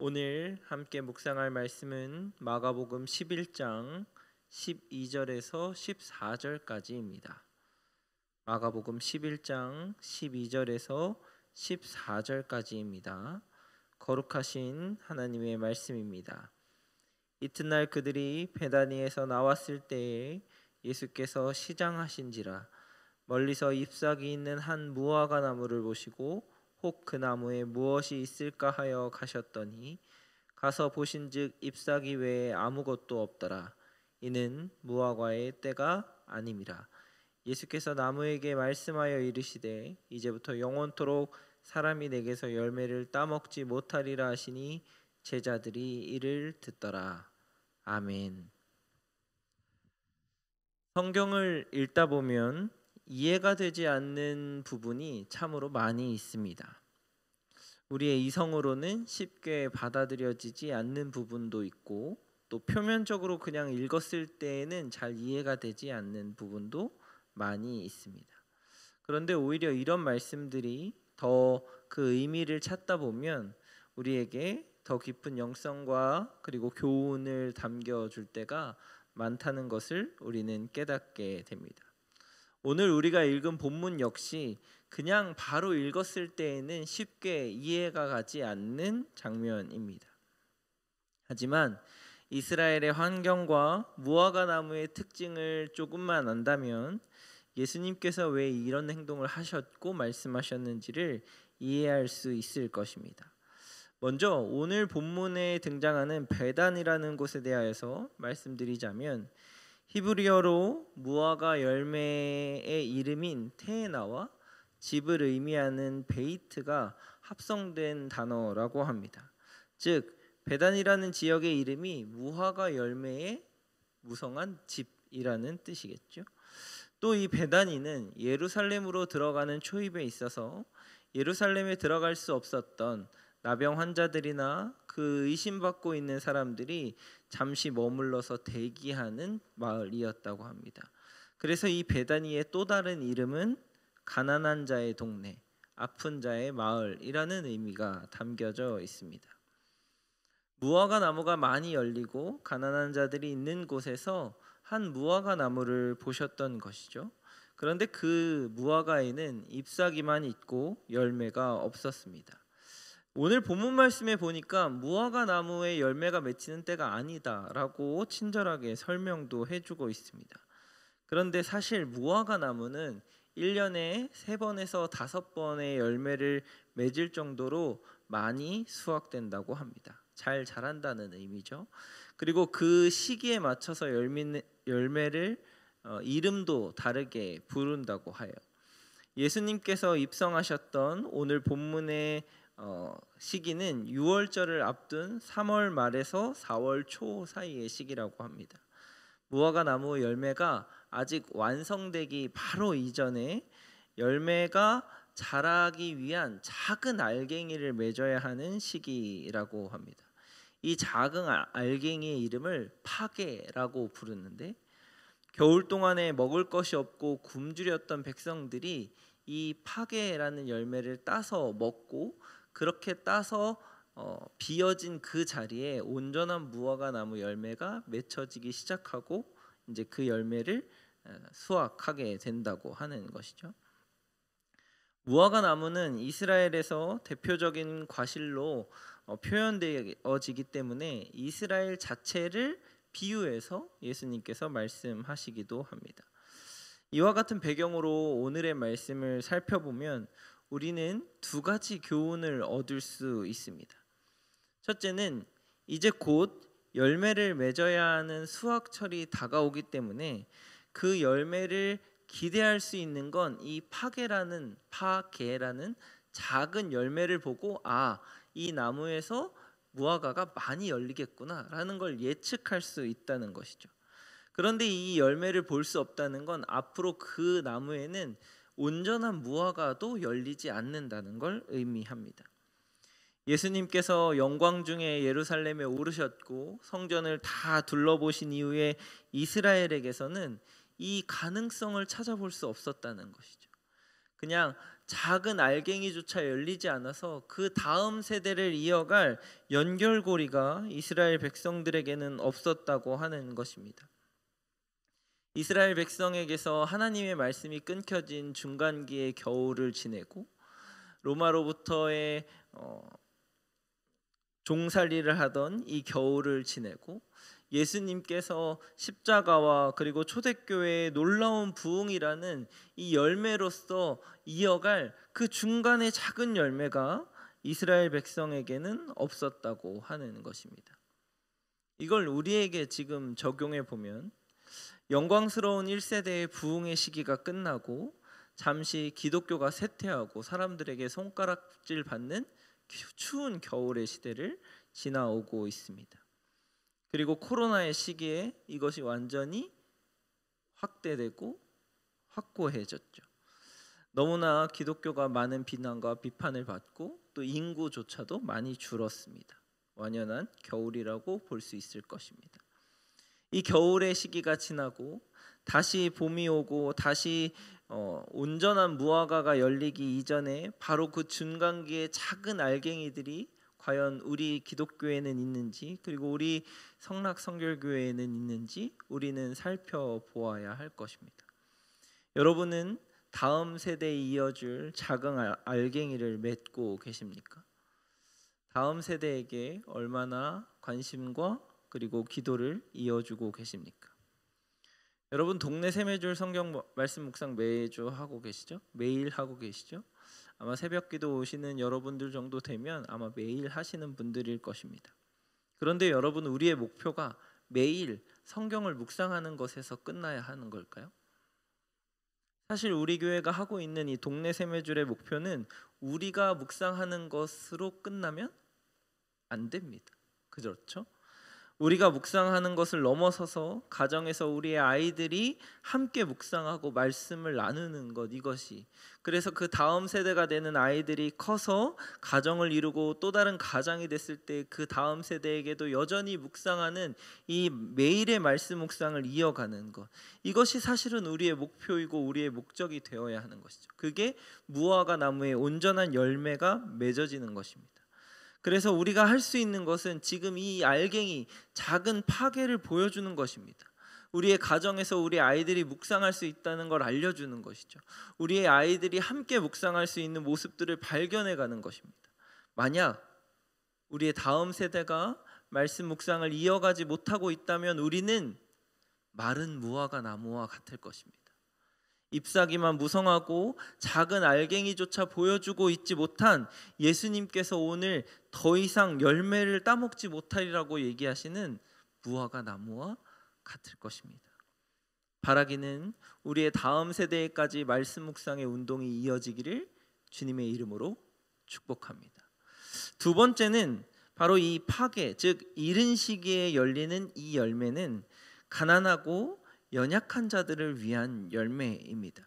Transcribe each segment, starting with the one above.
오늘 함께 묵상할 말씀은 마가복음 11장 12절에서 14절까지입니다. 마가복음 11장 12절에서 14절까지입니다. 거룩하신 하나님의 말씀입니다. 이튿날 그들이 베다니에서 나왔을 때에 예수께서 시장하신지라 멀리서 잎사귀 있는 한 무화과 나무를 보시고 혹그 나무에 무엇이 있을까 하여 가셨더니 가서 보신즉 잎사귀 외에 아무것도 없더라 이는 무화과의 때가 아님이라 예수께서 나무에게 말씀하여 이르시되 이제부터 영원토록 사람이 내게서 열매를 따먹지 못하리라 하시니 제자들이 이를 듣더라 아멘 성경을 읽다 보면 이해가 되지 않는 부분이 참으로 많이 있습니다. 우리의 이성으로는 쉽게 받아들여지지 않는 부분도 있고 또 표면적으로 그냥 읽었을 때에는 잘 이해가 되지 않는 부분도 많이 있습니다. 그런데 오히려 이런 말씀들이 더 그 의미를 찾다 보면 우리에게 더 깊은 영성과 그리고 교훈을 담겨 줄 때가 많다는 것을 우리는 깨닫게 됩니다. 오늘 우리가 읽은 본문 역시 그냥 바로 읽었을 때에는 쉽게 이해가 가지 않는 장면입니다. 하지만 이스라엘의 환경과 무화과 나무의 특징을 조금만 안다면 예수님께서 왜 이런 행동을 하셨고 말씀하셨는지를 이해할 수 있을 것입니다. 먼저 오늘 본문에 등장하는 배단이라는 곳에 대하여서 말씀드리자면 히브리어로 무화과 열매의 이름인 테에나와 집을 의미하는 베이트가 합성된 단어라고 합니다. 즉 베단이라는 지역의 이름이 무화과 열매의 무성한 집이라는 뜻이겠죠. 또 이 베단이는 예루살렘으로 들어가는 초입에 있어서 예루살렘에 들어갈 수 없었던 나병 환자들이나 그 의심받고 있는 사람들이 잠시 머물러서 대기하는 마을이었다고 합니다. 그래서 이 베다니의 또 다른 이름은 가난한 자의 동네, 아픈 자의 마을이라는 의미가 담겨져 있습니다. 무화과 나무가 많이 열리고 가난한 자들이 있는 곳에서 한 무화과 나무를 보셨던 것이죠. 그런데 그 무화과에는 잎사귀만 있고 열매가 없었습니다. 오늘 본문 말씀에 보니까 무화과 나무의 열매가 맺히는 때가 아니다라고 친절하게 설명도 해주고 있습니다. 그런데 사실 무화과 나무는 1년에 3번에서 5번의 열매를 맺을 정도로 많이 수확된다고 합니다. 잘 자란다는 의미죠. 그리고 그 시기에 맞춰서 열매, 를 어, 이름도 다르게 부른다고 하여 예수님께서 입성하셨던 오늘 본문의 어, 시기는 6월절을 앞둔 3월 말에서 4월 초 사이의 시기라고 합니다. 무화과 나무 열매가 아직 완성되기 바로 이전에 열매가 자라기 위한 작은 알갱이를 맺어야 하는 시기라고 합니다. 이 작은 알갱이의 이름을 파게라고 부르는데 겨울 동안에 먹을 것이 없고 굶주렸던 백성들이 이 파게라는 열매를 따서 먹고 그렇게 따서 어, 비어진 그 자리에 온전한 무화과 나무 열매가 맺혀지기 시작하고 이제 그 열매를 수확하게 된다고 하는 것이죠. 무화과 나무는 이스라엘에서 대표적인 과실로 어, 표현되어지기 때문에 이스라엘 자체를 비유해서 예수님께서 말씀하시기도 합니다. 이와 같은 배경으로 오늘의 말씀을 살펴보면 우리는 두 가지 교훈을 얻을 수 있습니다. 첫째는 이제 곧 열매를 맺어야 하는 수확철이 다가오기 때문에 그 열매를 기대할 수 있는 건 이 파괴라는 파괴라는 작은 열매를 보고 아이 나무에서 무화과가 많이 열리겠구나라는 걸 예측할 수 있다는 것이죠. 그런데 이 열매를 볼 수 없다는 건 앞으로 그 나무에는 온전한 무화과도 열리지 않는다는 걸 의미합니다. 예수님께서 영광 중에 예루살렘에 오르셨고 성전을 다 둘러보신 이후에 이스라엘에게서는 이 가능성을 찾아볼 수 없었다는 것이죠. 그냥 작은 알갱이조차 열리지 않아서 그 다음 세대를 이어갈 연결고리가 이스라엘 백성들에게는 없었다고 하는 것입니다. 이스라엘 백성에게서 하나님의 말씀이 끊겨진 중간기의 겨울을 지내고 로마로부터의 어, 종살이를 하던 이 겨울을 지내고 예수님께서 십자가와 그리고 초대교회의 놀라운 부흥이라는 이 열매로서 이어갈 그 중간의 작은 열매가 이스라엘 백성에게는 없었다고 하는 것입니다. 이걸 우리에게 지금 적용해 보면 영광스러운 1세대의 부흥의 시기가 끝나고 잠시 기독교가 쇠퇴하고 사람들에게 손가락질 받는 추운 겨울의 시대를 지나오고 있습니다. 그리고 코로나의 시기에 이것이 완전히 확대되고 확고해졌죠. 너무나 기독교가 많은 비난과 비판을 받고 또 인구조차도 많이 줄었습니다. 완연한 겨울이라고 볼 수 있을 것입니다. 이 겨울의 시기가 지나고 다시 봄이 오고 다시 어, 온전한 무화과가 열리기 이전에 바로 그 중간기의 작은 알갱이들이 과연 우리 기독교에는 있는지 그리고 우리 성락 성결교회에는 있는지 우리는 살펴보아야 할 것입니다. 여러분은 다음 세대에 이어줄 작은 알갱이를 맺고 계십니까? 다음 세대에게 얼마나 관심과 그리고 기도를 이어주고 계십니까? 여러분 동네 세매줄 성경 뭐, 말씀 묵상 매주 하고 계시죠? 매일 하고 계시죠? 아마 새벽 기도 오시는 여러분들 정도 되면 아마 매일 하시는 분들일 것입니다. 그런데 여러분 우리의 목표가 매일 성경을 묵상하는 것에서 끝나야 하는 걸까요? 사실 우리 교회가 하고 있는 이 동네 세매줄의 목표는 우리가 묵상하는 것으로 끝나면 안 됩니다. 그렇죠? 우리가 묵상하는 것을 넘어서서 가정에서 우리의 아이들이 함께 묵상하고 말씀을 나누는 것 이것이 그래서 그 다음 세대가 되는 아이들이 커서 가정을 이루고 또 다른 가장이 됐을 때 그 다음 세대에게도 여전히 묵상하는 이 매일의 말씀 묵상을 이어가는 것 이것이 사실은 우리의 목표이고 우리의 목적이 되어야 하는 것이죠. 그게 무화과 나무의 온전한 열매가 맺어지는 것입니다. 그래서 우리가 할 수 있는 것은 지금 이 알갱이 작은 파괴를 보여주는 것입니다. 우리의 가정에서 우리 아이들이 묵상할 수 있다는 걸 알려주는 것이죠. 우리의 아이들이 함께 묵상할 수 있는 모습들을 발견해가는 것입니다. 만약 우리의 다음 세대가 말씀 묵상을 이어가지 못하고 있다면 우리는 마른 무화과 나무와 같을 것입니다. 잎사귀만 무성하고 작은 알갱이조차 보여주고 있지 못한 예수님께서 오늘 더 이상 열매를 따먹지 못하리라고 얘기하시는 무화과 나무와 같을 것입니다. 바라기는 우리의 다음 세대까지 말씀 묵상의 운동이 이어지기를 주님의 이름으로 축복합니다. 두 번째는 바로 이 파괴, 즉 이른 시기에 열리는 이 열매는 가난하고 연약한 자들을 위한 열매입니다.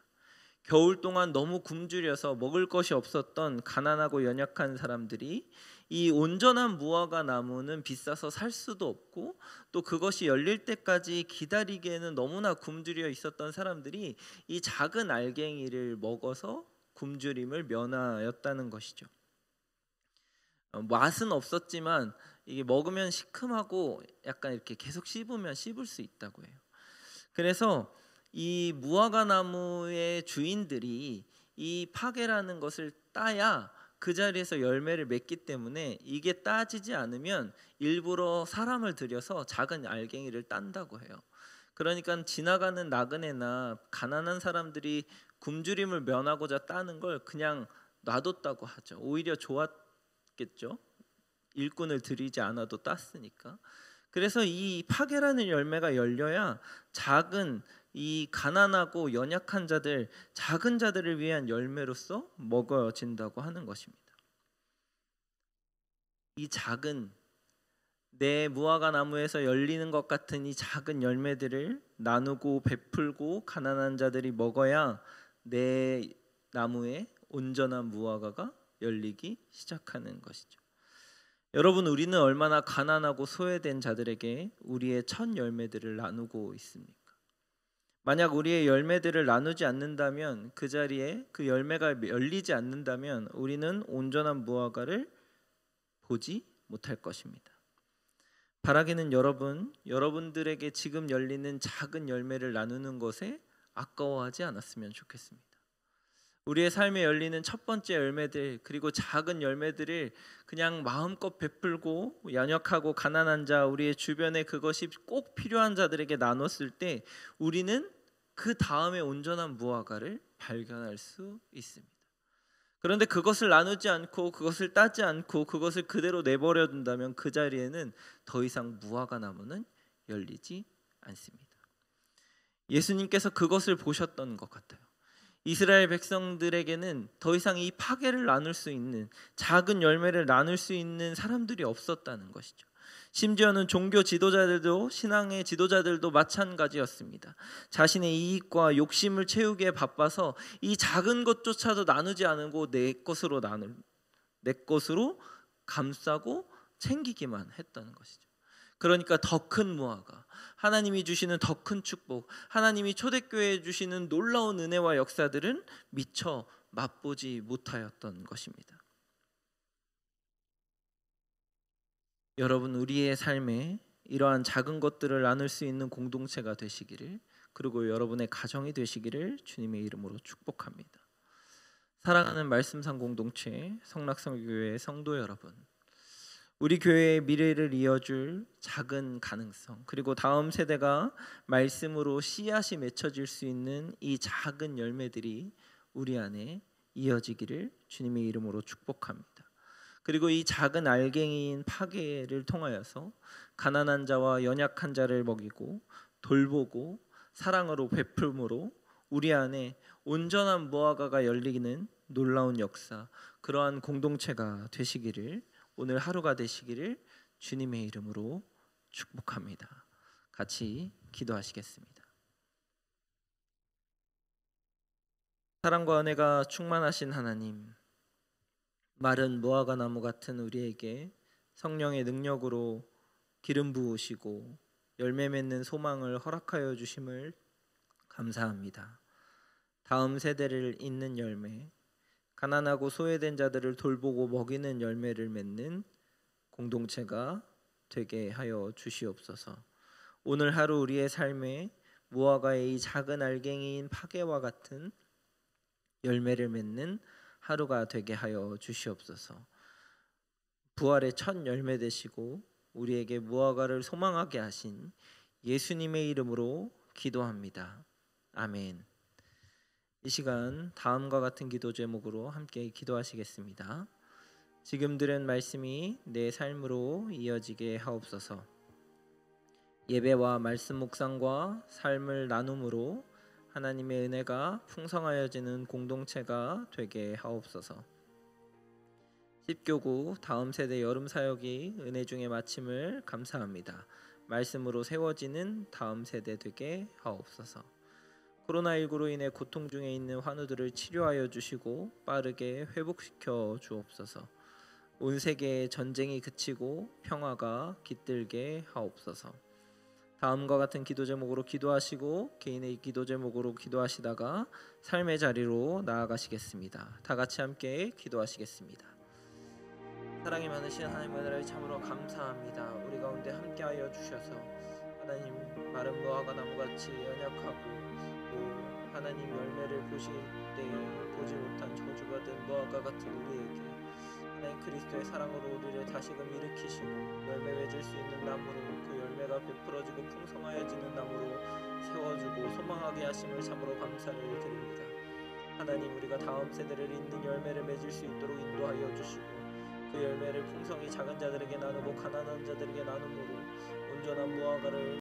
겨울 동안 너무 굶주려서 먹을 것이 없었던 가난하고 연약한 사람들이 이 온전한 무화과 나무는 비싸서 살 수도 없고 또 그것이 열릴 때까지 기다리기에는 너무나 굶주려 있었던 사람들이 이 작은 알갱이를 먹어서 굶주림을 면하였다는 것이죠. 어, 맛은 없었지만 이게 먹으면 시큼하고 약간 이렇게 계속 씹으면 씹을 수 있다고 해요. 그래서 이 무화과 나무의 주인들이 이 파괴라는 것을 따야 그 자리에서 열매를 맺기 때문에 이게 따지지 않으면 일부러 사람을 들여서 작은 알갱이를 딴다고 해요. 그러니까 지나가는 나그네나 가난한 사람들이 굶주림을 면하고자 따는 걸 그냥 놔뒀다고 하죠. 오히려 좋았겠죠. 일꾼을 들이지 않아도 땄으니까. 그래서 이 파괴라는 열매가 열려야 작은 이 가난하고 연약한 자들, 작은 자들을 위한 열매로서 먹어진다고 하는 것입니다. 이 작은 내 무화과 나무에서 열리는 것 같은 이 작은 열매들을 나누고 베풀고 가난한 자들이 먹어야 내 나무에 온전한 무화과가 열리기 시작하는 것이죠. 여러분 우리는 얼마나 가난하고 소외된 자들에게 우리의 첫 열매들을 나누고 있습니까? 만약 우리의 열매들을 나누지 않는다면 그 자리에 그 열매가 열리지 않는다면 우리는 온전한 무화과를 보지 못할 것입니다. 바라기는 여러분, 여러분들에게 지금 열리는 작은 열매를 나누는 것에 아까워하지 않았으면 좋겠습니다. 우리의 삶에 열리는 첫 번째 열매들 그리고 작은 열매들을 그냥 마음껏 베풀고 연약하고 가난한 자 우리의 주변에 그것이 꼭 필요한 자들에게 나눴을 때 우리는 그 다음에 온전한 무화과를 발견할 수 있습니다. 그런데 그것을 나누지 않고 그것을 따지 않고 그것을 그대로 내버려 둔다면 그 자리에는 더 이상 무화과 나무는 열리지 않습니다. 예수님께서 그것을 보셨던 것 같아요. 이스라엘 백성들에게는 더 이상 이 파괴를 나눌 수 있는 작은 열매를 나눌 수 있는 사람들이 없었다는 것이죠. 심지어는 종교 지도자들도 신앙의 지도자들도 마찬가지였습니다. 자신의 이익과 욕심을 채우기에 바빠서 이 작은 것조차도 나누지 않고 내 것으로 나눌 내 것으로 감싸고 챙기기만 했다는 것이죠. 그러니까 더 큰 무화과 하나님이 주시는 더 큰 축복, 하나님이 초대교회에 주시는 놀라운 은혜와 역사들은 미처 맛보지 못하였던 것입니다. 여러분 우리의 삶에 이러한 작은 것들을 나눌 수 있는 공동체가 되시기를 그리고 여러분의 가정이 되시기를 주님의 이름으로 축복합니다. 사랑하는 말씀상 공동체 성락성교회 성도 여러분 우리 교회의 미래를 이어줄 작은 가능성 그리고 다음 세대가 말씀으로 씨앗이 맺혀질 수 있는 이 작은 열매들이 우리 안에 이어지기를 주님의 이름으로 축복합니다. 그리고 이 작은 알갱이인 파괴를 통하여서 가난한 자와 연약한 자를 먹이고 돌보고 사랑으로 베풀므로 우리 안에 온전한 무화과가 열리는 놀라운 역사 그러한 공동체가 되시기를 오늘 하루가 되시기를 주님의 이름으로 축복합니다. 같이 기도하시겠습니다. 사랑과 은혜가 충만하신 하나님, 마른 무화과 나무 같은 우리에게 성령의 능력으로 기름 부으시고 열매 맺는 소망을 허락하여 주심을 감사합니다. 다음 세대를 잇는 열매, 가난하고 소외된 자들을 돌보고 먹이는 열매를 맺는 공동체가 되게 하여 주시옵소서. 오늘 하루 우리의 삶에 무화과의 이 작은 알갱이인 파괴와 같은 열매를 맺는 하루가 되게 하여 주시옵소서. 부활의 첫 열매 되시고 우리에게 무화과를 소망하게 하신 예수님의 이름으로 기도합니다. 아멘. 이 시간 다음과 같은 기도 제목으로 함께 기도하시겠습니다. 지금 들은 말씀이 내 삶으로 이어지게 하옵소서. 예배와 말씀 묵상과 삶을 나눔으로 하나님의 은혜가 풍성하여지는 공동체가 되게 하옵소서. 10교구 다음 세대 여름 사역이 은혜 중에 마침을 감사합니다. 말씀으로 세워지는 다음 세대 되게 하옵소서. 코로나19로 인해 고통 중에 있는 환우들을 치료하여 주시고 빠르게 회복시켜 주옵소서. 온 세계에 전쟁이 그치고 평화가 깃들게 하옵소서. 다음과 같은 기도 제목으로 기도하시고 개인의 기도 제목으로 기도하시다가 삶의 자리로 나아가시겠습니다. 다 같이 함께 기도하시겠습니다. 사랑이 많으신 하나님 아들을 참으로 감사합니다. 우리 가운데 함께하여 주셔서 하나님 마른 무화과 나무같이 연약하고 하나님 열매를 보실 때에 보지 못한 저주받은 노아과 같은 우리에게 하나님 그리스도의 사랑으로 우리를 다시금 일으키시고 열매 맺을 수 있는 나무로 그 열매가 베풀어지고 풍성하여지는 나무로 세워주고 소망하게 하심을 참으로 감사를 드립니다. 하나님 우리가 다음 세대를 있는 열매를 맺을 수 있도록 인도하여 주시고 그 열매를 풍성히 작은 자들에게 나누고 가난한 자들에게 나눔으로 온전한 무화과를